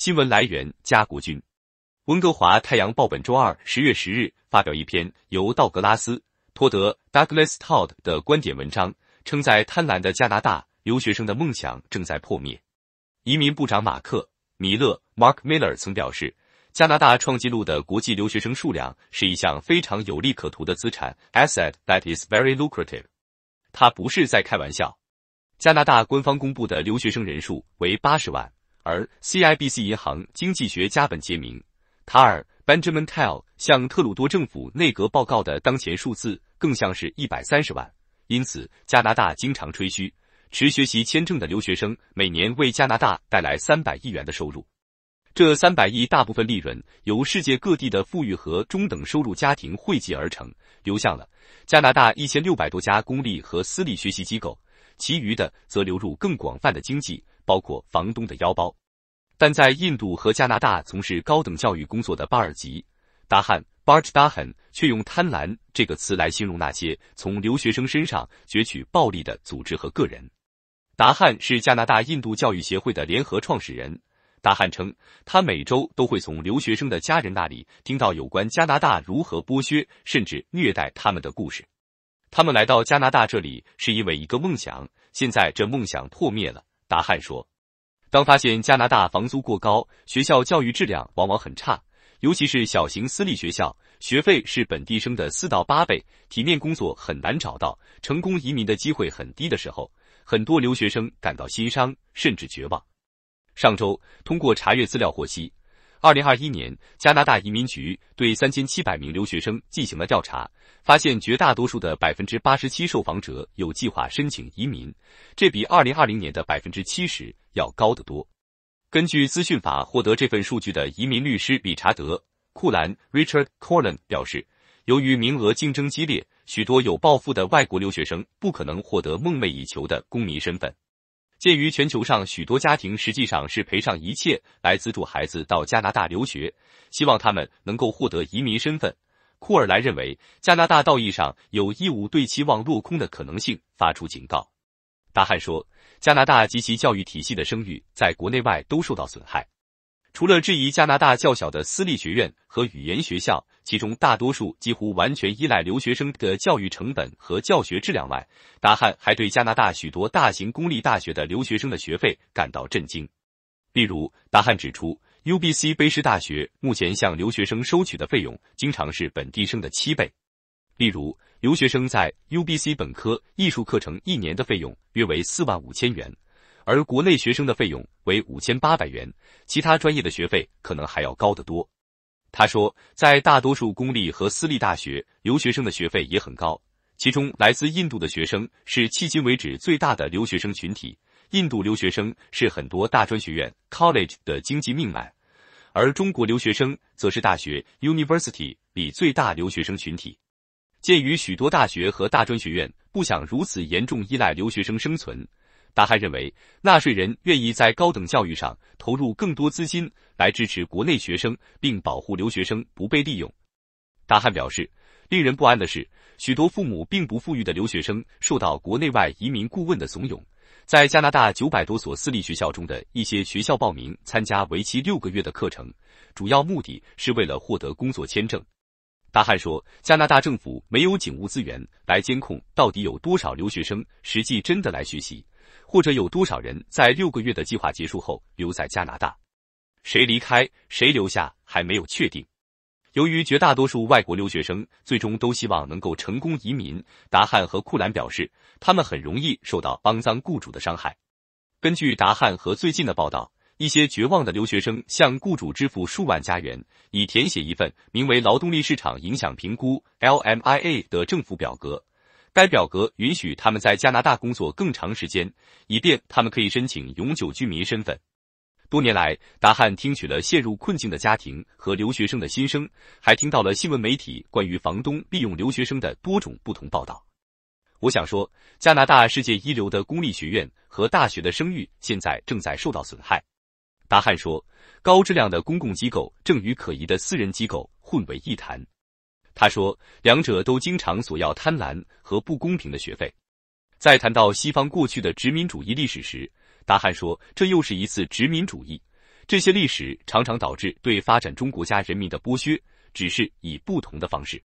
新闻来源：加国军。温哥华太阳报本周二十月十日发表一篇由道格拉斯·托德 （Douglas Todd） 的观点文章，称在贪婪的加拿大，留学生的梦想正在破灭。移民部长马克·米勒 （Mark Miller） 曾表示，加拿大创纪录的国际留学生数量是一项非常有利可图的资产 （asset that is very lucrative）。他不是在开玩笑。加拿大官方公布的留学生人数为八十万。而 CIBC 银行经济学家本杰明·卡尔 Benjamin Tell 向特鲁多政府内阁报告的当前数字更像是一百三十万，因此加拿大经常吹嘘，持学习签证的留学生每年为加拿大带来三百亿元的收入。这三百亿大部分利润由世界各地的富裕和中等收入家庭汇集而成，流向了加拿大一千六百多家公立和私立学习机构。其余的则流入更广泛的经济，包括房东的腰包。但在印度和加拿大从事高等教育工作的巴尔吉达汉 b a r t Dahan） 却用“贪婪”这个词来形容那些从留学生身上攫取暴利的组织和个人。达汉是加拿大印度教育协会的联合创始人。达汉称，他每周都会从留学生的家人那里听到有关加拿大如何剥削甚至虐待他们的故事。他们来到加拿大这里是因为一个梦想，现在这梦想破灭了。达汉说，当发现加拿大房租过高、学校教育质量往往很差，尤其是小型私立学校，学费是本地生的四到八倍，体面工作很难找到，成功移民的机会很低的时候，很多留学生感到心伤，甚至绝望。上周，通过查阅资料获悉。二零二一年，加拿大移民局对三千七百名留学生进行了调查，发现绝大多数的百分之八十七受访者有计划申请移民，这比二零二零年的百分之七十要高得多。根据资讯法获得这份数据的移民律师理查德·库兰 （Richard c o r l a n 表示，由于名额竞争激烈，许多有抱负的外国留学生不可能获得梦寐以求的公民身份。鉴于全球上许多家庭实际上是赔上一切来资助孩子到加拿大留学，希望他们能够获得移民身份，库尔莱认为加拿大道义上有义务对期望落空的可能性发出警告。达汉说，加拿大及其教育体系的声誉在国内外都受到损害。除了质疑加拿大较小的私立学院和语言学校，其中大多数几乎完全依赖留学生的教育成本和教学质量外，达汉还对加拿大许多大型公立大学的留学生的学费感到震惊。例如，达汉指出，UBC 卑诗大学目前向留学生收取的费用经常是本地生的七倍。例如，留学生在 UBC 本科艺术课程一年的费用约为四万五千元。而国内学生的费用为五千八百元，其他专业的学费可能还要高得多。他说，在大多数公立和私立大学，留学生的学费也很高。其中，来自印度的学生是迄今为止最大的留学生群体。印度留学生是很多大专学院 （college） 的经济命脉，而中国留学生则是大学 （university） 里最大留学生群体。鉴于许多大学和大专学院不想如此严重依赖留学生生存。达汉认为，纳税人愿意在高等教育上投入更多资金来支持国内学生，并保护留学生不被利用。达汉表示，令人不安的是，许多父母并不富裕的留学生受到国内外移民顾问的怂恿，在加拿大九百多所私立学校中的一些学校报名参加为期六个月的课程，主要目的是为了获得工作签证。达汉说，加拿大政府没有警务资源来监控到底有多少留学生实际真的来学习。或者有多少人在六个月的计划结束后留在加拿大？谁离开，谁留下还没有确定。由于绝大多数外国留学生最终都希望能够成功移民，达汉和库兰表示，他们很容易受到肮脏雇主的伤害。根据达汉和最近的报道，一些绝望的留学生向雇主支付数万加元，以填写一份名为劳动力市场影响评估 （L M I A） 的政府表格。该表格允许他们在加拿大工作更长时间，以便他们可以申请永久居民身份。多年来，达汉听取了陷入困境的家庭和留学生的心声，还听到了新闻媒体关于房东利用留学生的多种不同报道。我想说，加拿大世界一流的公立学院和大学的声誉现在正在受到损害。达汉说，高质量的公共机构正与可疑的私人机构混为一谈。他说，两者都经常索要贪婪和不公平的学费。在谈到西方过去的殖民主义历史时，达汉说，这又是一次殖民主义。这些历史常常导致对发展中国家人民的剥削，只是以不同的方式。